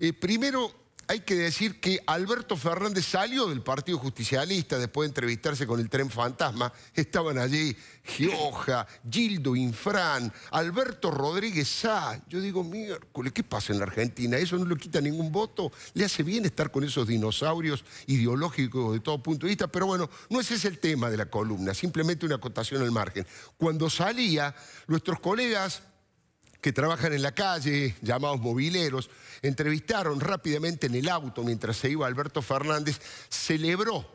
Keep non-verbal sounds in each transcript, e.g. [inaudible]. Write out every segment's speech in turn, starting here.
Eh, primero, hay que decir que Alberto Fernández salió del Partido Justicialista después de entrevistarse con el Tren Fantasma. Estaban allí Gioja, Gildo Infran, Alberto Rodríguez Sá. Yo digo, miércoles, ¿qué pasa en la Argentina? ¿Eso no le quita ningún voto? ¿Le hace bien estar con esos dinosaurios ideológicos de todo punto de vista? Pero bueno, no ese es el tema de la columna, simplemente una acotación al margen. Cuando salía, nuestros colegas que trabajan en la calle, llamados mobileros, entrevistaron rápidamente en el auto mientras se iba Alberto Fernández, celebró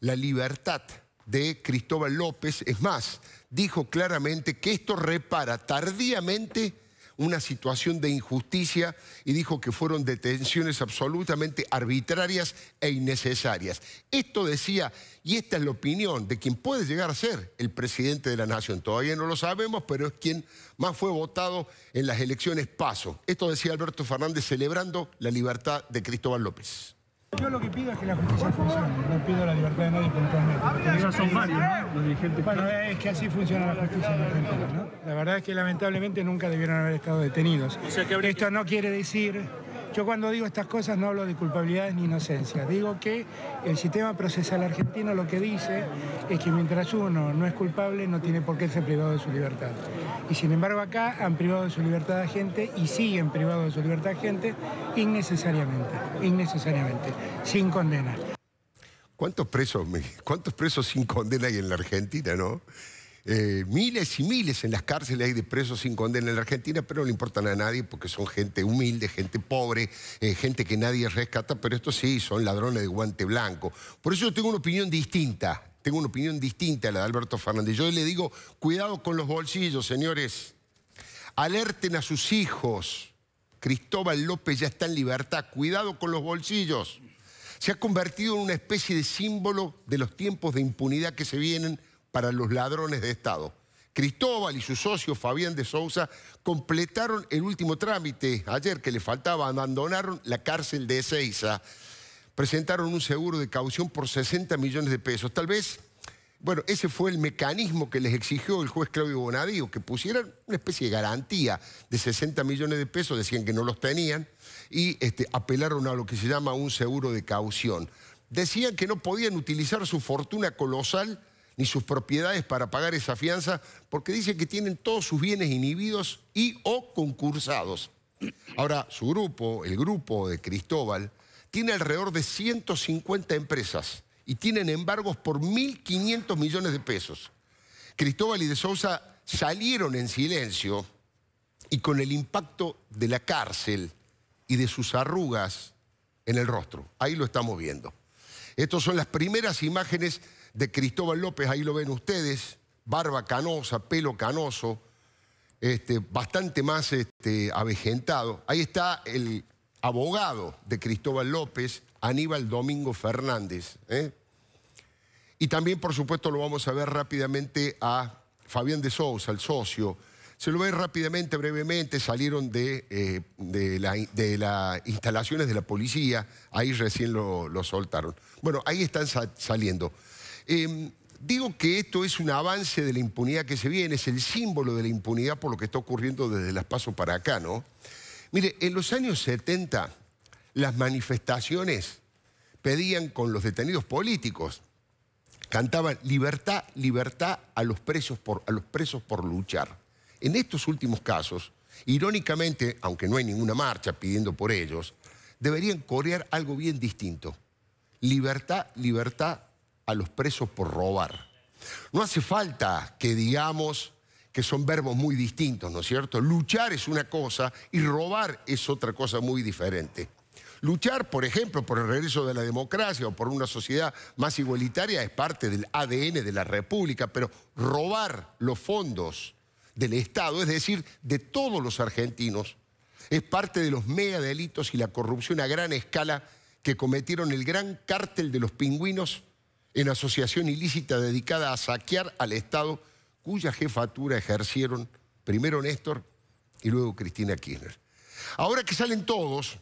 la libertad de Cristóbal López. Es más, dijo claramente que esto repara tardíamente una situación de injusticia y dijo que fueron detenciones absolutamente arbitrarias e innecesarias. Esto decía, y esta es la opinión de quien puede llegar a ser el presidente de la nación, todavía no lo sabemos, pero es quien más fue votado en las elecciones paso. Esto decía Alberto Fernández celebrando la libertad de Cristóbal López. Yo lo que pido es que la justicia funcione, no pido la libertad de nadie puntualmente. son varios, ¿no? Los dirigentes. Bueno, es que así funciona la justicia en Argentina, ¿no? La verdad es que lamentablemente nunca debieron haber estado detenidos. Esto no quiere decir yo cuando digo estas cosas no hablo de culpabilidades ni inocencia. Digo que el sistema procesal argentino lo que dice es que mientras uno no es culpable no tiene por qué ser privado de su libertad. Y sin embargo acá han privado de su libertad a gente y siguen privado de su libertad a gente innecesariamente, innecesariamente, sin condena. ¿Cuántos presos, cuántos presos sin condena hay en la Argentina, no? Eh, miles y miles en las cárceles hay de presos sin condena en la Argentina, pero no le importan a nadie porque son gente humilde, gente pobre, eh, gente que nadie rescata, pero estos sí, son ladrones de guante blanco. Por eso yo tengo una opinión distinta, tengo una opinión distinta a la de Alberto Fernández. Yo le digo, cuidado con los bolsillos, señores. Alerten a sus hijos. Cristóbal López ya está en libertad. Cuidado con los bolsillos. Se ha convertido en una especie de símbolo de los tiempos de impunidad que se vienen para los ladrones de Estado. Cristóbal y su socio Fabián de Sousa completaron el último trámite ayer que le faltaba, abandonaron la cárcel de Ezeiza, presentaron un seguro de caución por 60 millones de pesos. Tal vez, bueno, ese fue el mecanismo que les exigió el juez Claudio Bonadío, que pusieran una especie de garantía de 60 millones de pesos, decían que no los tenían, y este, apelaron a lo que se llama un seguro de caución. Decían que no podían utilizar su fortuna colosal ni sus propiedades para pagar esa fianza, porque dice que tienen todos sus bienes inhibidos y o concursados. Ahora, su grupo, el grupo de Cristóbal, tiene alrededor de 150 empresas y tienen embargos por 1.500 millones de pesos. Cristóbal y de Sousa salieron en silencio y con el impacto de la cárcel y de sus arrugas en el rostro. Ahí lo estamos viendo. Estas son las primeras imágenes de Cristóbal López, ahí lo ven ustedes, barba canosa, pelo canoso, este, bastante más este, avejentado. Ahí está el abogado de Cristóbal López, Aníbal Domingo Fernández. ¿eh? Y también, por supuesto, lo vamos a ver rápidamente a Fabián de Sousa, el socio. Se lo ve rápidamente, brevemente, salieron de, eh, de las instalaciones de la policía, ahí recién lo soltaron. Bueno, ahí están saliendo. Em, digo que esto es un avance de la impunidad que se viene, es el símbolo de la impunidad por lo que está ocurriendo desde las pasos para acá, ¿no? Mire, en los años 70 las manifestaciones pedían con los detenidos políticos, cantaban libertad, libertad a los presos por, a los presos por luchar. En estos últimos casos, irónicamente, aunque no hay ninguna marcha pidiendo por ellos, deberían corear algo bien distinto. Libertad, libertad a los presos por robar. No hace falta que digamos que son verbos muy distintos, ¿no es cierto? Luchar es una cosa y robar es otra cosa muy diferente. Luchar, por ejemplo, por el regreso de la democracia o por una sociedad más igualitaria es parte del ADN de la República, pero robar los fondos del Estado, es decir, de todos los argentinos, es parte de los mega delitos y la corrupción a gran escala que cometieron el gran cártel de los pingüinos en asociación ilícita dedicada a saquear al Estado, cuya jefatura ejercieron primero Néstor y luego Cristina Kirchner. Ahora que salen todos,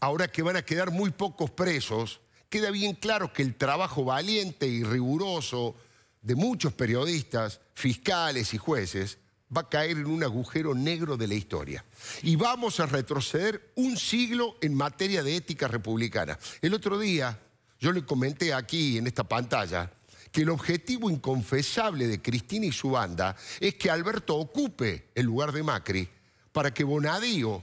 ahora que van a quedar muy pocos presos, queda bien claro que el trabajo valiente y riguroso de muchos periodistas, fiscales y jueces va a caer en un agujero negro de la historia. Y vamos a retroceder un siglo en materia de ética republicana. El otro día, yo le comenté aquí en esta pantalla que el objetivo inconfesable de Cristina y su banda es que Alberto ocupe el lugar de Macri para que Bonadío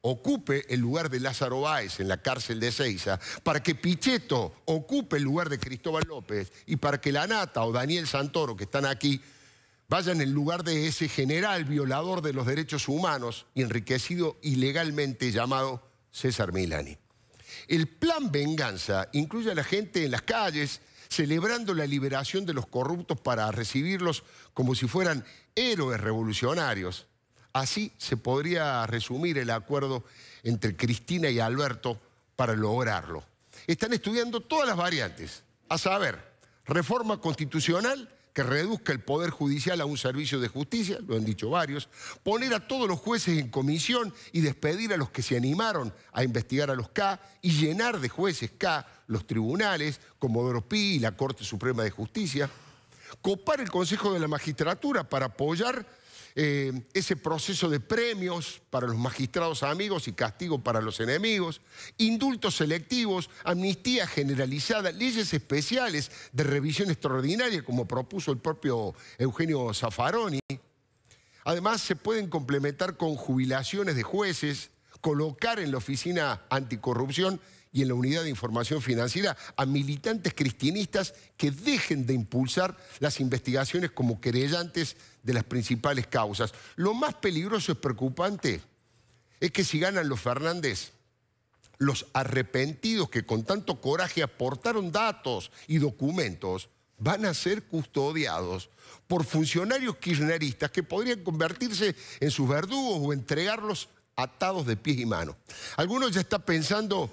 ocupe el lugar de Lázaro Báez en la cárcel de Ezeiza, para que Pichetto ocupe el lugar de Cristóbal López y para que Lanata o Daniel Santoro, que están aquí, vayan en lugar de ese general violador de los derechos humanos y enriquecido ilegalmente llamado César Milani. El plan venganza incluye a la gente en las calles celebrando la liberación de los corruptos para recibirlos como si fueran héroes revolucionarios. Así se podría resumir el acuerdo entre Cristina y Alberto para lograrlo. Están estudiando todas las variantes, a saber, reforma constitucional que reduzca el poder judicial a un servicio de justicia, lo han dicho varios, poner a todos los jueces en comisión y despedir a los que se animaron a investigar a los K y llenar de jueces K los tribunales, como Pi y la Corte Suprema de Justicia, copar el Consejo de la Magistratura para apoyar eh, ese proceso de premios para los magistrados amigos y castigo para los enemigos, indultos selectivos, amnistía generalizada, leyes especiales de revisión extraordinaria, como propuso el propio Eugenio Zaffaroni. Además, se pueden complementar con jubilaciones de jueces, colocar en la oficina anticorrupción y en la Unidad de Información Financiera a militantes cristianistas que dejen de impulsar las investigaciones como querellantes de las principales causas. Lo más peligroso y preocupante es que si ganan los Fernández, los arrepentidos que con tanto coraje aportaron datos y documentos van a ser custodiados por funcionarios kirchneristas que podrían convertirse en sus verdugos o entregarlos atados de pies y manos. Algunos ya están pensando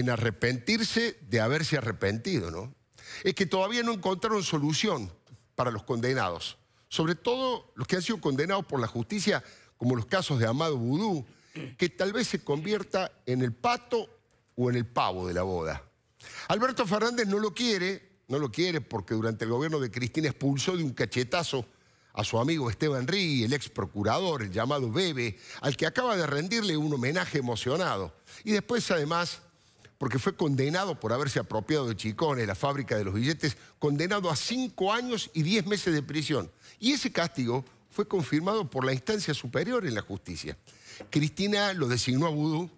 en arrepentirse de haberse arrepentido, ¿no? Es que todavía no encontraron solución para los condenados, sobre todo los que han sido condenados por la justicia, como los casos de Amado Vudú, que tal vez se convierta en el pato o en el pavo de la boda. Alberto Fernández no lo quiere, no lo quiere porque durante el gobierno de Cristina expulsó de un cachetazo a su amigo Esteban Rí, el ex procurador, el llamado Bebe, al que acaba de rendirle un homenaje emocionado. Y después, además, porque fue condenado por haberse apropiado de Chicone la fábrica de los billetes, condenado a cinco años y diez meses de prisión. Y ese castigo fue confirmado por la instancia superior en la justicia. Cristina lo designó a Vudú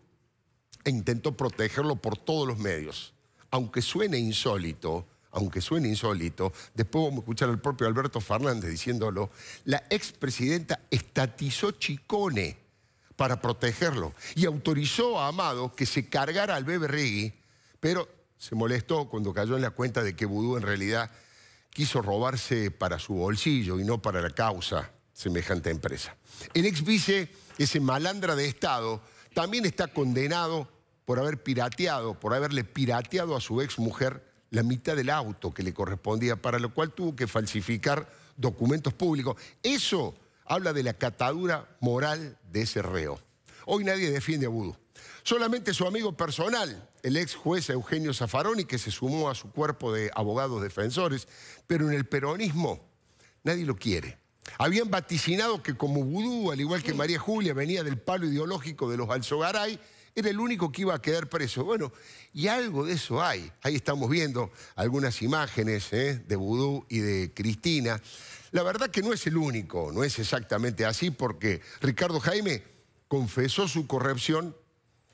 e intentó protegerlo por todos los medios. Aunque suene insólito, aunque suene insólito, después vamos a escuchar al propio Alberto Fernández diciéndolo, la expresidenta estatizó Chicone para protegerlo. Y autorizó a Amado que se cargara al bebé Reggie, pero se molestó cuando cayó en la cuenta de que Vudú en realidad quiso robarse para su bolsillo y no para la causa semejante empresa. El exvice, ese malandra de Estado, también está condenado por haber pirateado, por haberle pirateado a su ex mujer la mitad del auto que le correspondía, para lo cual tuvo que falsificar documentos públicos. Eso habla de la catadura moral de ese reo. Hoy nadie defiende a Vudú. Solamente su amigo personal, el ex juez Eugenio Zaffaroni, que se sumó a su cuerpo de abogados defensores, pero en el peronismo nadie lo quiere. Habían vaticinado que como Vudú, al igual que María Julia, venía del palo ideológico de los Alzogaray, era el único que iba a quedar preso. Bueno, y algo de eso hay. Ahí estamos viendo algunas imágenes ¿eh? de Vudú y de Cristina. La verdad que no es el único, no es exactamente así, porque Ricardo Jaime confesó su corrupción,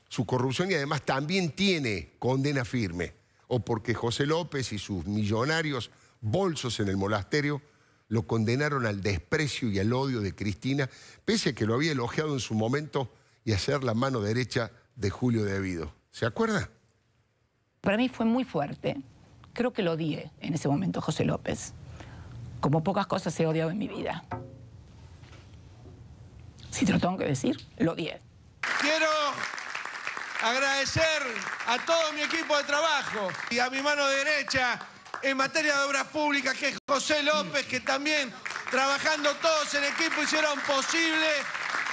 su corrupción y además también tiene condena firme. O porque José López y sus millonarios bolsos en el monasterio lo condenaron al desprecio y al odio de Cristina, pese a que lo había elogiado en su momento y a la mano derecha de Julio de Avido. ¿Se acuerda? Para mí fue muy fuerte. Creo que lo odié en ese momento, José López. Como pocas cosas he odiado en mi vida. Si te lo tengo que decir, lo odié. Quiero agradecer a todo mi equipo de trabajo y a mi mano derecha en materia de obras públicas, que es José López, que también trabajando todos en equipo hicieron posible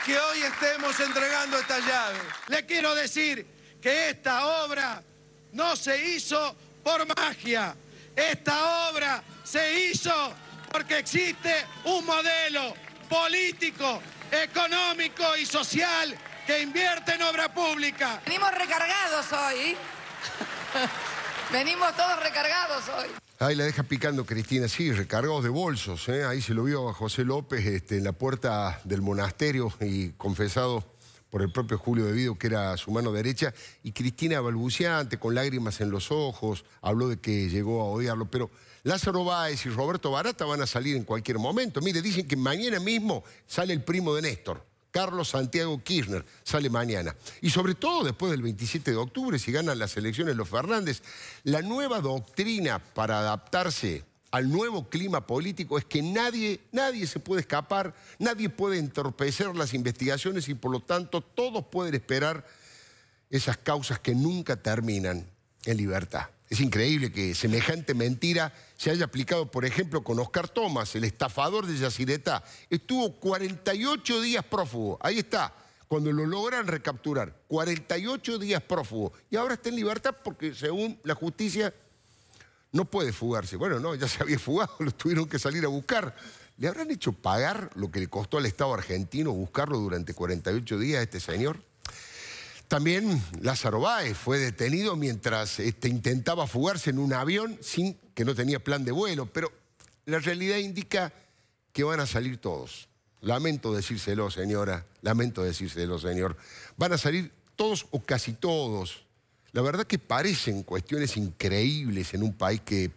que hoy estemos entregando esta llave. Le quiero decir que esta obra no se hizo por magia. Esta obra se hizo porque existe un modelo político, económico y social que invierte en obra pública. Venimos recargados hoy. [laughs] Venimos todos recargados hoy. Ahí la deja picando Cristina, sí, recargados de bolsos. ¿eh? Ahí se lo vio a José López este, en la puerta del monasterio y confesado por el propio Julio Vido que era su mano derecha. Y Cristina balbuceante, con lágrimas en los ojos, habló de que llegó a odiarlo. Pero Lázaro Báez y Roberto Barata van a salir en cualquier momento. Mire, dicen que mañana mismo sale el primo de Néstor. Carlos Santiago Kirchner, sale mañana. Y sobre todo después del 27 de octubre, si ganan las elecciones los Fernández, la nueva doctrina para adaptarse al nuevo clima político es que nadie, nadie se puede escapar, nadie puede entorpecer las investigaciones y por lo tanto todos pueden esperar esas causas que nunca terminan en libertad. Es increíble que semejante mentira se haya aplicado, por ejemplo, con Oscar Thomas, el estafador de Yacyretá. Estuvo 48 días prófugo, ahí está, cuando lo logran recapturar, 48 días prófugo. Y ahora está en libertad porque según la justicia no puede fugarse. Bueno, no, ya se había fugado, [laughs] lo tuvieron que salir a buscar. ¿Le habrán hecho pagar lo que le costó al Estado argentino buscarlo durante 48 días a este señor? También Lázaro Báez fue detenido mientras este, intentaba fugarse en un avión sin que no tenía plan de vuelo, pero la realidad indica que van a salir todos. Lamento decírselo, señora, lamento decírselo, señor. Van a salir todos o casi todos. La verdad que parecen cuestiones increíbles en un país que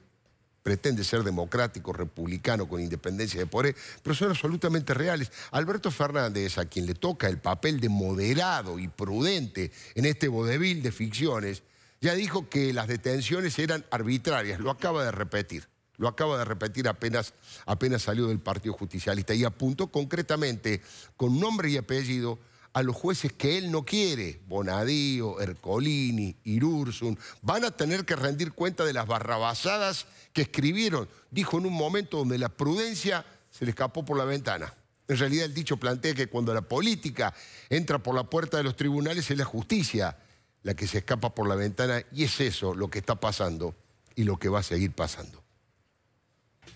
pretende ser democrático, republicano, con independencia de poder, pero son absolutamente reales. Alberto Fernández, a quien le toca el papel de moderado y prudente en este bodevil de ficciones, ya dijo que las detenciones eran arbitrarias, lo acaba de repetir. Lo acaba de repetir apenas, apenas salió del Partido Justicialista y apuntó concretamente con nombre y apellido a los jueces que él no quiere, Bonadío, Ercolini, Irursun, van a tener que rendir cuenta de las barrabasadas que escribieron, dijo en un momento donde la prudencia se le escapó por la ventana. En realidad el dicho plantea que cuando la política entra por la puerta de los tribunales es la justicia la que se escapa por la ventana y es eso lo que está pasando y lo que va a seguir pasando.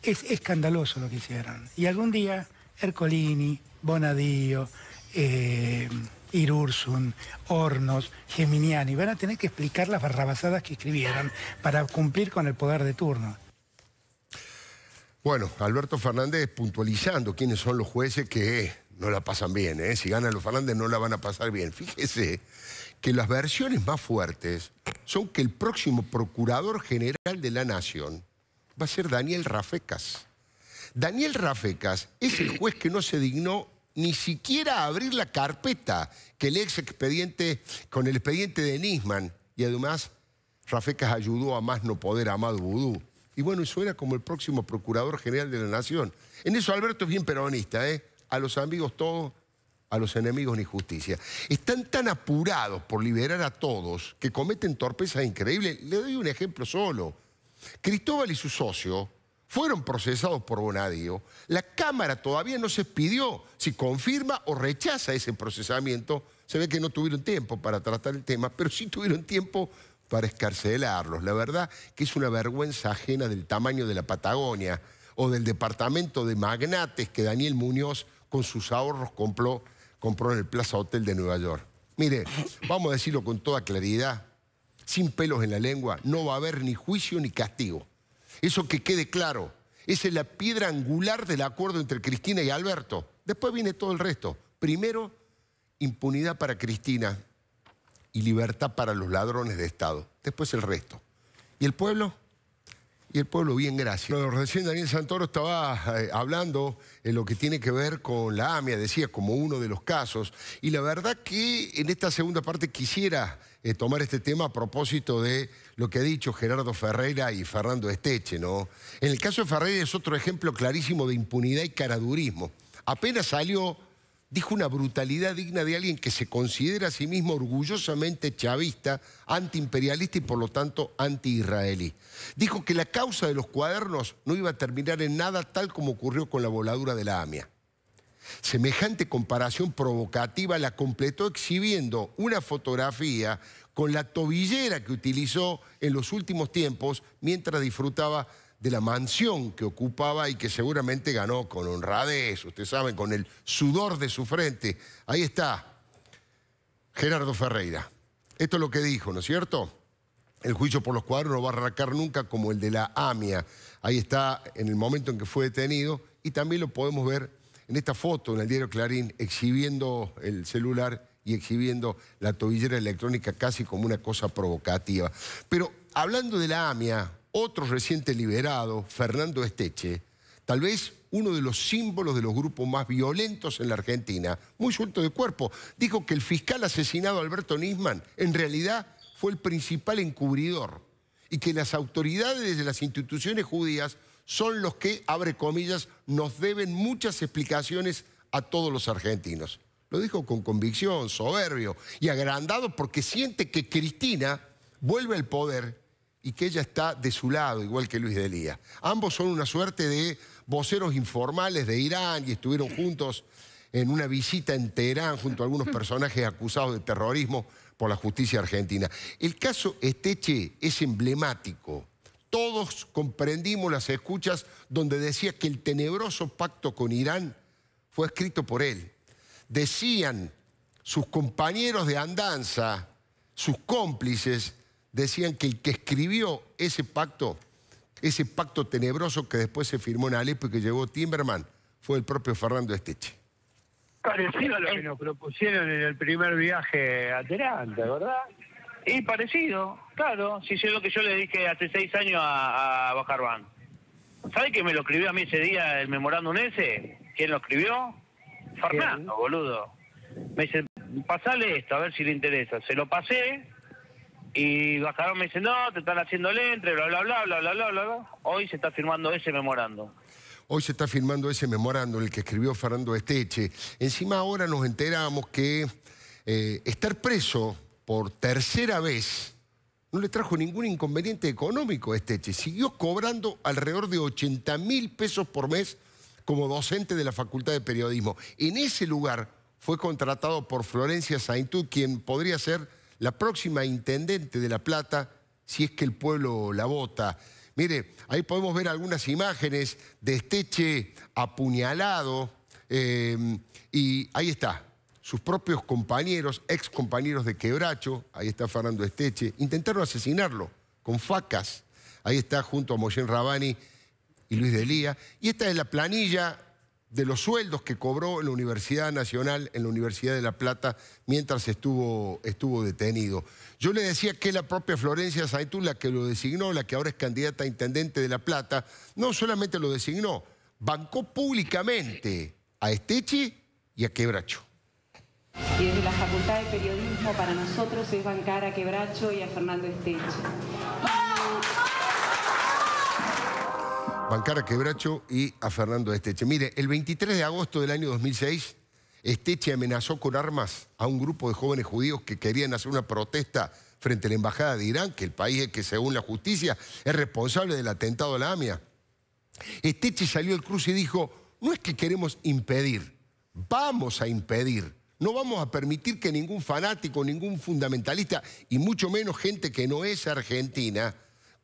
Es escandaloso lo que hicieron. Y algún día Ercolini, Bonadío, eh, Irursun, Hornos, Geminiani van a tener que explicar las barrabasadas que escribieron para cumplir con el poder de turno. Bueno, Alberto Fernández puntualizando quiénes son los jueces que no la pasan bien. ¿eh? Si ganan los Fernández no la van a pasar bien. Fíjese que las versiones más fuertes son que el próximo procurador general de la Nación va a ser Daniel Rafecas. Daniel Rafecas es el juez que no se dignó ni siquiera abrir la carpeta que el ex expediente, con el expediente de Nisman. Y además, Rafecas ayudó a más no poder a Amado Vudú. Y bueno, eso era como el próximo procurador general de la nación. En eso Alberto es bien peronista, ¿eh? A los amigos todos, a los enemigos ni justicia. Están tan apurados por liberar a todos que cometen torpezas increíbles. Le doy un ejemplo solo. Cristóbal y su socio fueron procesados por Bonadío. La Cámara todavía no se pidió si confirma o rechaza ese procesamiento. Se ve que no tuvieron tiempo para tratar el tema, pero sí tuvieron tiempo para escarcelarlos. La verdad que es una vergüenza ajena del tamaño de la Patagonia o del departamento de magnates que Daniel Muñoz con sus ahorros compró, compró en el Plaza Hotel de Nueva York. Mire, vamos a decirlo con toda claridad, sin pelos en la lengua, no va a haber ni juicio ni castigo. Eso que quede claro, esa es la piedra angular del acuerdo entre Cristina y Alberto. Después viene todo el resto. Primero, impunidad para Cristina y libertad para los ladrones de Estado. Después el resto. ¿Y el pueblo? Y el pueblo, bien, gracias. Bueno, recién Daniel Santoro estaba eh, hablando en lo que tiene que ver con la AMIA, decía, como uno de los casos. Y la verdad que en esta segunda parte quisiera eh, tomar este tema a propósito de lo que ha dicho Gerardo Ferreira y Fernando Esteche, ¿no? En el caso de Ferreira es otro ejemplo clarísimo de impunidad y caradurismo. Apenas salió dijo una brutalidad digna de alguien que se considera a sí mismo orgullosamente chavista, antiimperialista y por lo tanto antiisraelí. Dijo que la causa de los cuadernos no iba a terminar en nada tal como ocurrió con la voladura de la AMIA. Semejante comparación provocativa la completó exhibiendo una fotografía con la tobillera que utilizó en los últimos tiempos mientras disfrutaba de la mansión que ocupaba y que seguramente ganó con honradez, ustedes saben, con el sudor de su frente. Ahí está, Gerardo Ferreira. Esto es lo que dijo, ¿no es cierto? El juicio por los cuadros no va a arrancar nunca como el de la AMIA. Ahí está en el momento en que fue detenido y también lo podemos ver en esta foto en el diario Clarín exhibiendo el celular y exhibiendo la tobillera electrónica casi como una cosa provocativa. Pero hablando de la AMIA, otro reciente liberado, Fernando Esteche, tal vez uno de los símbolos de los grupos más violentos en la Argentina, muy suelto de cuerpo, dijo que el fiscal asesinado Alberto Nisman en realidad fue el principal encubridor y que las autoridades de las instituciones judías son los que, abre comillas, nos deben muchas explicaciones a todos los argentinos. Lo dijo con convicción, soberbio y agrandado porque siente que Cristina vuelve al poder y que ella está de su lado, igual que Luis de Ambos son una suerte de voceros informales de Irán y estuvieron juntos en una visita en Teherán junto a algunos [laughs] personajes acusados de terrorismo por la justicia argentina. El caso Esteche es emblemático. Todos comprendimos las escuchas donde decía que el tenebroso pacto con Irán fue escrito por él. Decían sus compañeros de andanza, sus cómplices, decían que el que escribió ese pacto, ese pacto tenebroso que después se firmó en Alepo y que llegó Timberman, fue el propio Fernando Esteche. Parecido a lo que nos propusieron en el primer viaje a Terán, ¿verdad? Y parecido, claro, si es lo que yo le dije hace seis años a, a Bajarban. ¿Sabe que me lo escribió a mí ese día el memorándum ese? ¿Quién lo escribió? Fernando, boludo. Me dice, pasale esto, a ver si le interesa. Se lo pasé, y Bajarón me dice, no, te están haciendo el entre, bla, bla, bla, bla, bla, bla, bla. Hoy se está firmando ese memorando. Hoy se está firmando ese memorando, el que escribió Fernando Esteche. Encima ahora nos enteramos que eh, estar preso por tercera vez no le trajo ningún inconveniente económico a Esteche. Siguió cobrando alrededor de 80 mil pesos por mes como docente de la Facultad de Periodismo. En ese lugar fue contratado por Florencia Saintud, quien podría ser la próxima intendente de La Plata, si es que el pueblo la vota. Mire, ahí podemos ver algunas imágenes de Esteche apuñalado eh, y ahí está, sus propios compañeros, ex compañeros de Quebracho, ahí está Fernando Esteche, intentaron asesinarlo con facas. Ahí está junto a Moyen Rabani y Luis Delía. Y esta es la planilla de los sueldos que cobró en la Universidad Nacional, en la Universidad de La Plata, mientras estuvo, estuvo detenido. Yo le decía que la propia Florencia Saitú, la que lo designó, la que ahora es candidata a intendente de La Plata, no solamente lo designó, bancó públicamente a Estechi y a Quebracho. Y desde la Facultad de Periodismo para nosotros es bancar a Quebracho y a Fernando Estechi. ...Bancara Quebracho y a Fernando Esteche. Mire, el 23 de agosto del año 2006, Esteche amenazó con armas a un grupo de jóvenes judíos que querían hacer una protesta frente a la Embajada de Irán, que el país es que según la justicia es responsable del atentado a la AMIA. Esteche salió al cruce y dijo, no es que queremos impedir, vamos a impedir. No vamos a permitir que ningún fanático, ningún fundamentalista, y mucho menos gente que no es argentina,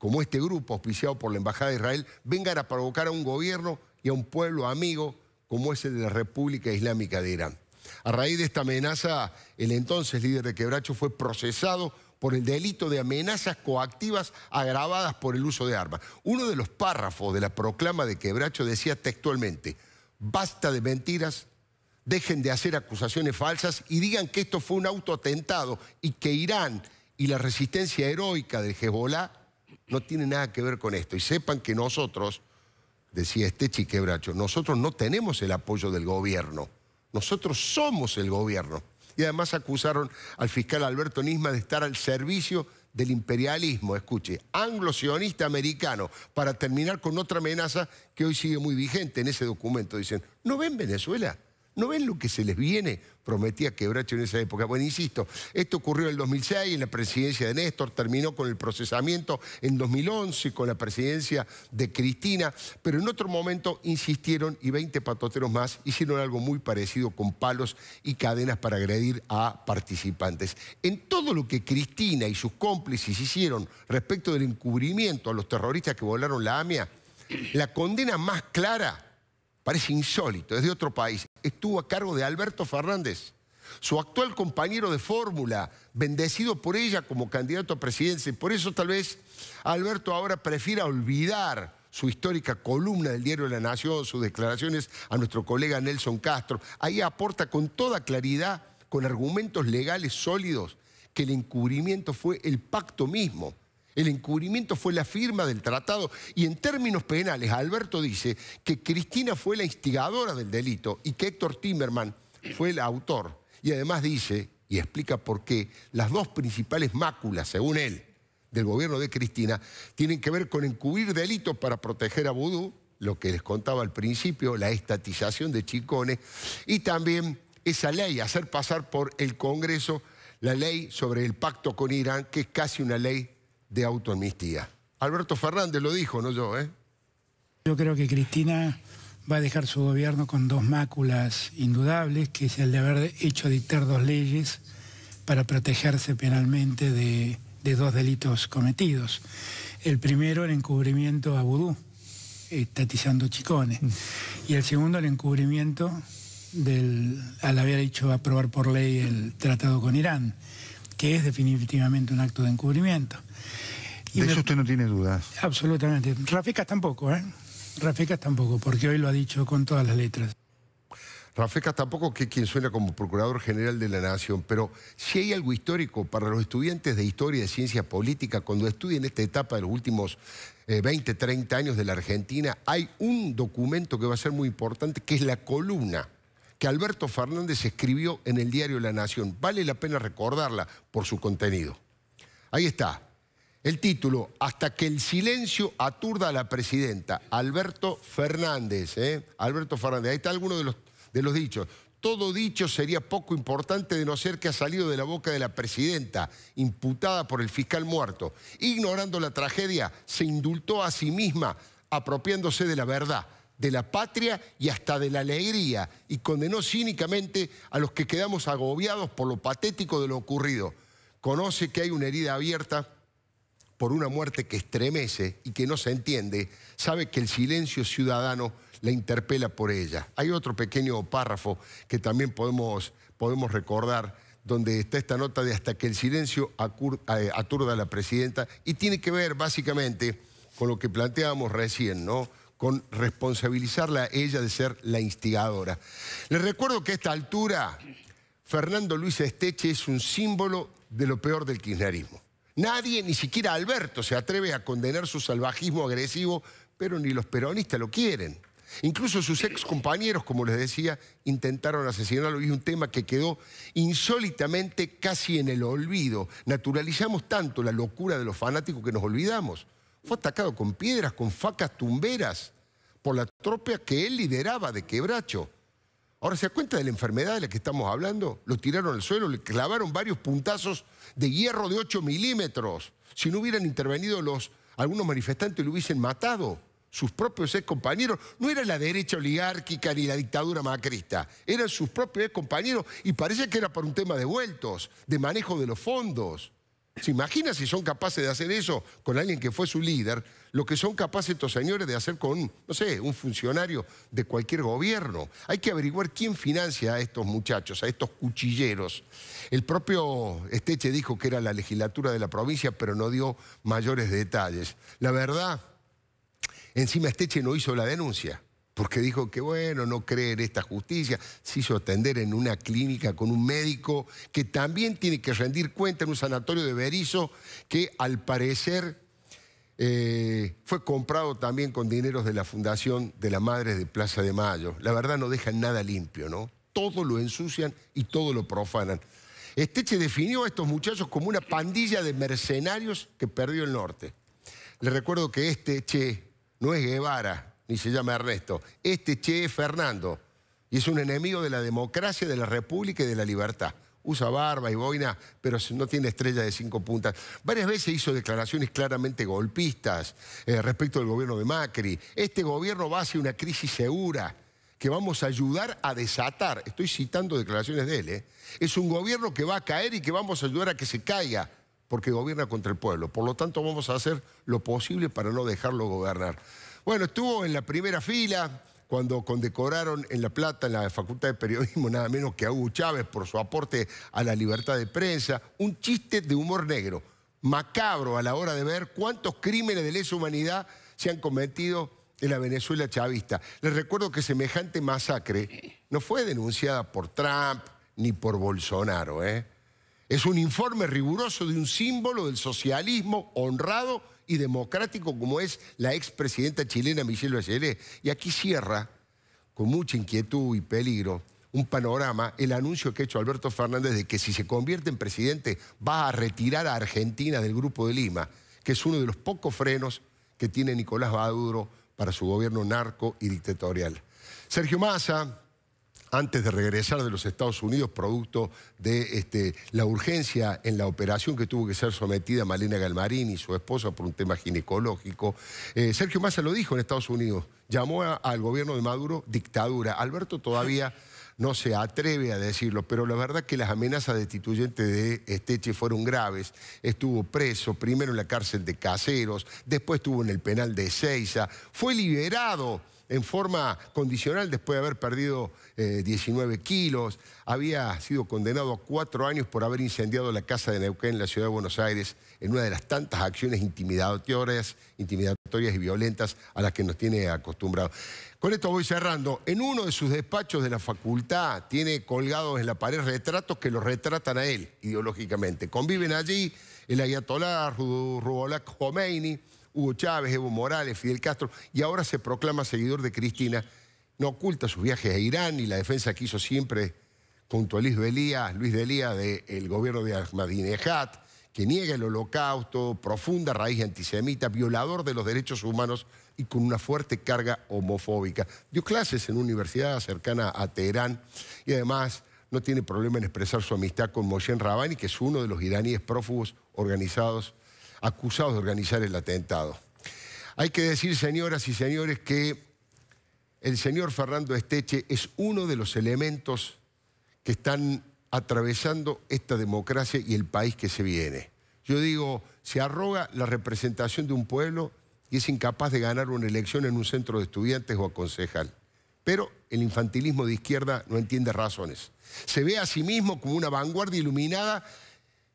como este grupo auspiciado por la Embajada de Israel, vengan a provocar a un gobierno y a un pueblo amigo como es el de la República Islámica de Irán. A raíz de esta amenaza, el entonces líder de Quebracho fue procesado por el delito de amenazas coactivas agravadas por el uso de armas. Uno de los párrafos de la proclama de Quebracho decía textualmente, basta de mentiras, dejen de hacer acusaciones falsas y digan que esto fue un autoatentado y que Irán y la resistencia heroica del Hezbollah no tiene nada que ver con esto. Y sepan que nosotros, decía este chiquebracho, nosotros no tenemos el apoyo del gobierno, nosotros somos el gobierno. Y además acusaron al fiscal Alberto Nisma de estar al servicio del imperialismo, escuche, anglo americano, para terminar con otra amenaza que hoy sigue muy vigente en ese documento. Dicen, ¿no ven Venezuela? ¿No ven lo que se les viene? Prometía Quebracho en esa época. Bueno, insisto, esto ocurrió en el 2006, en la presidencia de Néstor, terminó con el procesamiento en 2011, con la presidencia de Cristina, pero en otro momento insistieron y 20 patoteros más hicieron algo muy parecido con palos y cadenas para agredir a participantes. En todo lo que Cristina y sus cómplices hicieron respecto del encubrimiento a los terroristas que volaron la AMIA, la condena más clara parece insólito, es de otro país, estuvo a cargo de Alberto Fernández, su actual compañero de fórmula, bendecido por ella como candidato a presidencia. por eso tal vez Alberto ahora prefiera olvidar su histórica columna del diario de la Nación, sus declaraciones a nuestro colega Nelson Castro. Ahí aporta con toda claridad, con argumentos legales sólidos, que el encubrimiento fue el pacto mismo el encubrimiento fue la firma del tratado y en términos penales Alberto dice que Cristina fue la instigadora del delito y que Héctor Timerman fue el autor. Y además dice, y explica por qué, las dos principales máculas, según él, del gobierno de Cristina, tienen que ver con encubrir delitos para proteger a Vudú, lo que les contaba al principio, la estatización de Chicones, y también esa ley, hacer pasar por el Congreso la ley sobre el pacto con Irán, que es casi una ley de autoamnistía. Alberto Fernández lo dijo, no yo, ¿eh? Yo creo que Cristina va a dejar su gobierno con dos máculas indudables, que es el de haber hecho dictar dos leyes para protegerse penalmente de, dos delitos cometidos. El primero, el encubrimiento a Vudú, eh, estatizando chicones. Mm. Y el segundo, el encubrimiento del, al haber hecho aprobar por ley el tratado con Irán que es definitivamente un acto de encubrimiento. de eso usted no tiene dudas. Absolutamente. Rafecas tampoco, ¿eh? tampoco, porque hoy lo ha dicho con todas las letras. Rafecas tampoco, que quien suena como Procurador General de la Nación, pero si hay algo histórico para los estudiantes de Historia y de Ciencia Política, cuando estudien esta etapa de los últimos 20, eh, 30 años de la Argentina, hay un documento que va a ser muy importante, que es la columna que Alberto Fernández escribió en el diario La Nación. Vale la pena recordarla por su contenido. Ahí está. El título, Hasta que el silencio aturda a la presidenta, Alberto Fernández. ¿eh? Alberto Fernández, ahí está alguno de los, de los dichos. Todo dicho sería poco importante de no ser que ha salido de la boca de la presidenta, imputada por el fiscal muerto. Ignorando la tragedia, se indultó a sí misma, apropiándose de la verdad de la patria y hasta de la alegría, y condenó cínicamente a los que quedamos agobiados por lo patético de lo ocurrido. Conoce que hay una herida abierta por una muerte que estremece y que no se entiende, sabe que el silencio ciudadano la interpela por ella. Hay otro pequeño párrafo que también podemos, podemos recordar, donde está esta nota de hasta que el silencio eh, aturda a la presidenta, y tiene que ver básicamente con lo que planteábamos recién, ¿no? con responsabilizarla a ella de ser la instigadora. Les recuerdo que a esta altura Fernando Luis Esteche es un símbolo de lo peor del kirchnerismo. Nadie, ni siquiera Alberto, se atreve a condenar su salvajismo agresivo, pero ni los peronistas lo quieren. Incluso sus ex compañeros, como les decía, intentaron asesinarlo y un tema que quedó insólitamente casi en el olvido. Naturalizamos tanto la locura de los fanáticos que nos olvidamos. Fue atacado con piedras, con facas tumberas, por la tropia que él lideraba de quebracho. Ahora, ¿se da cuenta de la enfermedad de la que estamos hablando? Lo tiraron al suelo, le clavaron varios puntazos de hierro de 8 milímetros. Si no hubieran intervenido los, algunos manifestantes, lo hubiesen matado. Sus propios ex compañeros. No era la derecha oligárquica ni la dictadura macrista. Eran sus propios ex compañeros y parece que era por un tema de vueltos, de manejo de los fondos. ¿Se imagina si son capaces de hacer eso con alguien que fue su líder? Lo que son capaces estos señores de hacer con, no sé, un funcionario de cualquier gobierno. Hay que averiguar quién financia a estos muchachos, a estos cuchilleros. El propio Esteche dijo que era la legislatura de la provincia, pero no dio mayores detalles. La verdad, encima Esteche no hizo la denuncia porque dijo que bueno, no cree en esta justicia, se hizo atender en una clínica con un médico que también tiene que rendir cuenta en un sanatorio de Berizo que al parecer eh, fue comprado también con dineros de la Fundación de la Madre de Plaza de Mayo. La verdad no dejan nada limpio, ¿no? Todo lo ensucian y todo lo profanan. Esteche definió a estos muchachos como una pandilla de mercenarios que perdió el norte. Le recuerdo que Esteche no es Guevara, ni se llama Ernesto. Este Che es Fernando y es un enemigo de la democracia, de la república y de la libertad. Usa barba y boina, pero no tiene estrella de cinco puntas. Varias veces hizo declaraciones claramente golpistas eh, respecto del gobierno de Macri. Este gobierno va hacia una crisis segura que vamos a ayudar a desatar. Estoy citando declaraciones de él. ¿eh? Es un gobierno que va a caer y que vamos a ayudar a que se caiga porque gobierna contra el pueblo. Por lo tanto, vamos a hacer lo posible para no dejarlo gobernar. Bueno, estuvo en la primera fila cuando condecoraron en La Plata, en la Facultad de Periodismo, nada menos que a Hugo Chávez por su aporte a la libertad de prensa, un chiste de humor negro, macabro a la hora de ver cuántos crímenes de lesa humanidad se han cometido en la Venezuela chavista. Les recuerdo que semejante masacre no fue denunciada por Trump ni por Bolsonaro. ¿eh? Es un informe riguroso de un símbolo del socialismo honrado y democrático como es la expresidenta chilena Michelle Bachelet. Y aquí cierra, con mucha inquietud y peligro, un panorama, el anuncio que ha hecho Alberto Fernández de que si se convierte en presidente va a retirar a Argentina del Grupo de Lima, que es uno de los pocos frenos que tiene Nicolás Maduro para su gobierno narco y dictatorial. Sergio Massa, antes de regresar de los Estados Unidos, producto de este, la urgencia en la operación que tuvo que ser sometida Malena Galmarín y su esposa por un tema ginecológico. Eh, Sergio Massa lo dijo en Estados Unidos, llamó al gobierno de Maduro dictadura. Alberto todavía no se atreve a decirlo, pero la verdad que las amenazas destituyentes de Esteche fueron graves. Estuvo preso, primero en la cárcel de Caseros, después estuvo en el penal de Ezeiza, fue liberado en forma condicional después de haber perdido 19 eh, kilos. Había sido condenado a cuatro años por haber incendiado la casa de Neuquén en la ciudad de Buenos Aires en una de las tantas acciones intimidatorias, intimidatorias y violentas a las que nos tiene acostumbrados. Con esto voy cerrando. En uno de sus despachos de la facultad tiene colgados en la pared retratos que lo retratan a él ideológicamente. Conviven allí el ayatolá Rubolak Khomeini, Hugo Chávez, Evo Morales, Fidel Castro, y ahora se proclama seguidor de Cristina, no oculta sus viajes a Irán y la defensa que hizo siempre junto a Luis Delía, Luis del gobierno de Ahmadinejad, que niega el holocausto, profunda raíz antisemita, violador de los derechos humanos y con una fuerte carga homofóbica. Dio clases en una universidad cercana a Teherán y además no tiene problema en expresar su amistad con Moshen Rabani, que es uno de los iraníes prófugos organizados acusados de organizar el atentado. Hay que decir, señoras y señores, que el señor Fernando Esteche es uno de los elementos que están atravesando esta democracia y el país que se viene. Yo digo, se arroga la representación de un pueblo y es incapaz de ganar una elección en un centro de estudiantes o a concejal. Pero el infantilismo de izquierda no entiende razones. Se ve a sí mismo como una vanguardia iluminada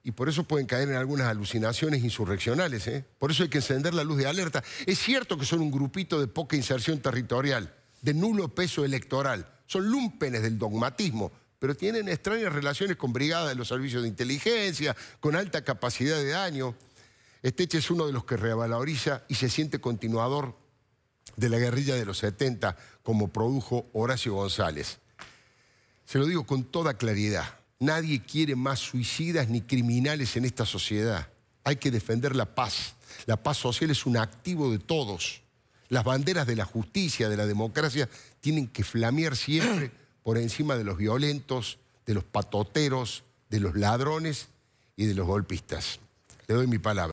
y por eso pueden caer en algunas alucinaciones insurreccionales. ¿eh? Por eso hay que encender la luz de alerta. Es cierto que son un grupito de poca inserción territorial, de nulo peso electoral. Son lumpenes del dogmatismo, pero tienen extrañas relaciones con brigadas de los servicios de inteligencia, con alta capacidad de daño. Esteche es uno de los que revaloriza y se siente continuador de la guerrilla de los 70, como produjo Horacio González. Se lo digo con toda claridad Nadie quiere más suicidas ni criminales en esta sociedad. Hay que defender la paz. La paz social es un activo de todos. Las banderas de la justicia, de la democracia, tienen que flamear siempre [clears throat] por encima de los violentos, de los patoteros, de los ladrones y de los golpistas. Le doy mi palabra.